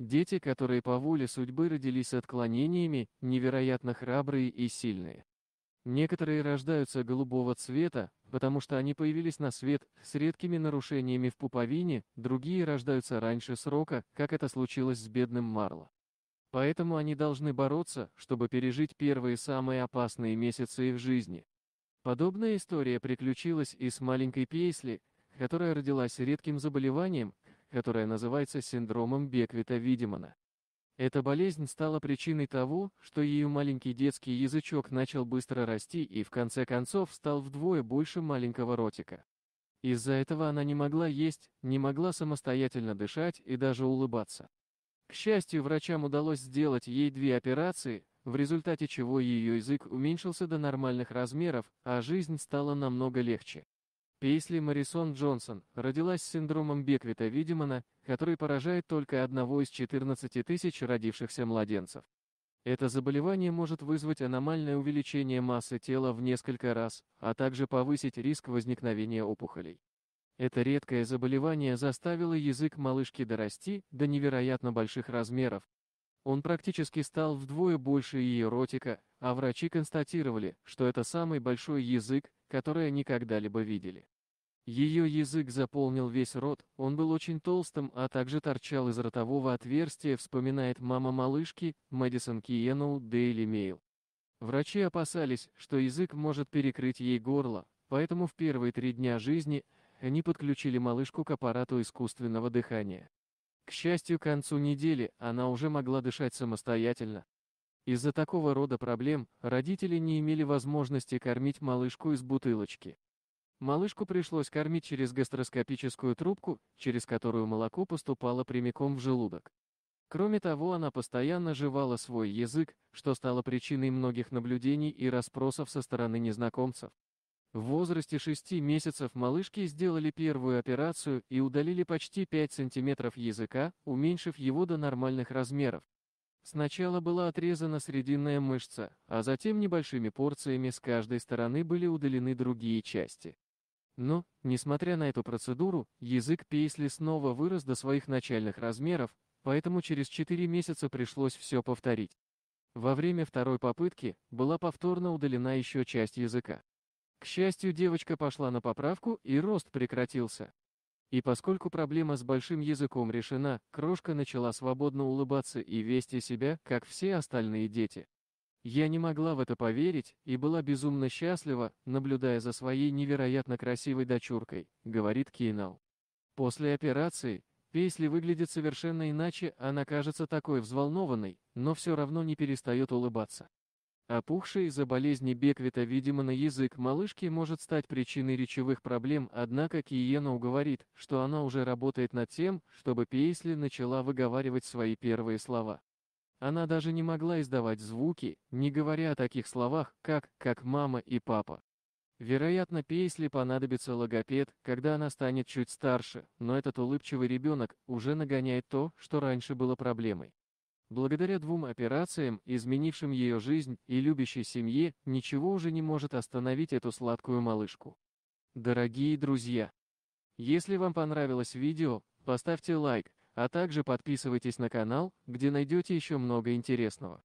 Дети, которые по воле судьбы родились с отклонениями, невероятно храбрые и сильные. Некоторые рождаются голубого цвета, потому что они появились на свет с редкими нарушениями в пуповине, другие рождаются раньше срока, как это случилось с бедным Марло. Поэтому они должны бороться, чтобы пережить первые самые опасные месяцы их жизни. Подобная история приключилась и с маленькой Пейсли, которая родилась редким заболеванием, которая называется синдромом Беквита-Видимана. Эта болезнь стала причиной того, что ее маленький детский язычок начал быстро расти и в конце концов стал вдвое больше маленького ротика. Из-за этого она не могла есть, не могла самостоятельно дышать и даже улыбаться. К счастью, врачам удалось сделать ей две операции, в результате чего ее язык уменьшился до нормальных размеров, а жизнь стала намного легче. Пейсли Марисон Джонсон родилась с синдромом Беквита-Видимана, который поражает только одного из 14 тысяч родившихся младенцев. Это заболевание может вызвать аномальное увеличение массы тела в несколько раз, а также повысить риск возникновения опухолей. Это редкое заболевание заставило язык малышки дорасти до невероятно больших размеров, он практически стал вдвое больше иеротика, а врачи констатировали, что это самый большой язык, который они когда-либо видели. Ее язык заполнил весь рот, он был очень толстым, а также торчал из ротового отверстия, вспоминает мама малышки, Мэдисон Киеноу, Дейли Мейл. Врачи опасались, что язык может перекрыть ей горло, поэтому в первые три дня жизни они подключили малышку к аппарату искусственного дыхания. К счастью, к концу недели она уже могла дышать самостоятельно. Из-за такого рода проблем родители не имели возможности кормить малышку из бутылочки. Малышку пришлось кормить через гастроскопическую трубку, через которую молоко поступало прямиком в желудок. Кроме того, она постоянно жевала свой язык, что стало причиной многих наблюдений и расспросов со стороны незнакомцев. В возрасте 6 месяцев малышки сделали первую операцию и удалили почти 5 сантиметров языка, уменьшив его до нормальных размеров. Сначала была отрезана срединная мышца, а затем небольшими порциями с каждой стороны были удалены другие части. Но, несмотря на эту процедуру, язык Пейсли снова вырос до своих начальных размеров, поэтому через 4 месяца пришлось все повторить. Во время второй попытки была повторно удалена еще часть языка. К счастью, девочка пошла на поправку, и рост прекратился. И поскольку проблема с большим языком решена, крошка начала свободно улыбаться и вести себя, как все остальные дети. Я не могла в это поверить и была безумно счастлива, наблюдая за своей невероятно красивой дочуркой, говорит Кейнал. После операции, Пейсли выглядит совершенно иначе, она кажется такой взволнованной, но все равно не перестает улыбаться. Опухший из-за болезни Беквита, видимо, на язык малышки может стать причиной речевых проблем, однако Киена уговорит, что она уже работает над тем, чтобы Пейсли начала выговаривать свои первые слова. Она даже не могла издавать звуки, не говоря о таких словах, как «как мама» и «папа». Вероятно, Пейсли понадобится логопед, когда она станет чуть старше, но этот улыбчивый ребенок уже нагоняет то, что раньше было проблемой. Благодаря двум операциям, изменившим ее жизнь и любящей семье, ничего уже не может остановить эту сладкую малышку. Дорогие друзья! Если вам понравилось видео, поставьте лайк, а также подписывайтесь на канал, где найдете еще много интересного.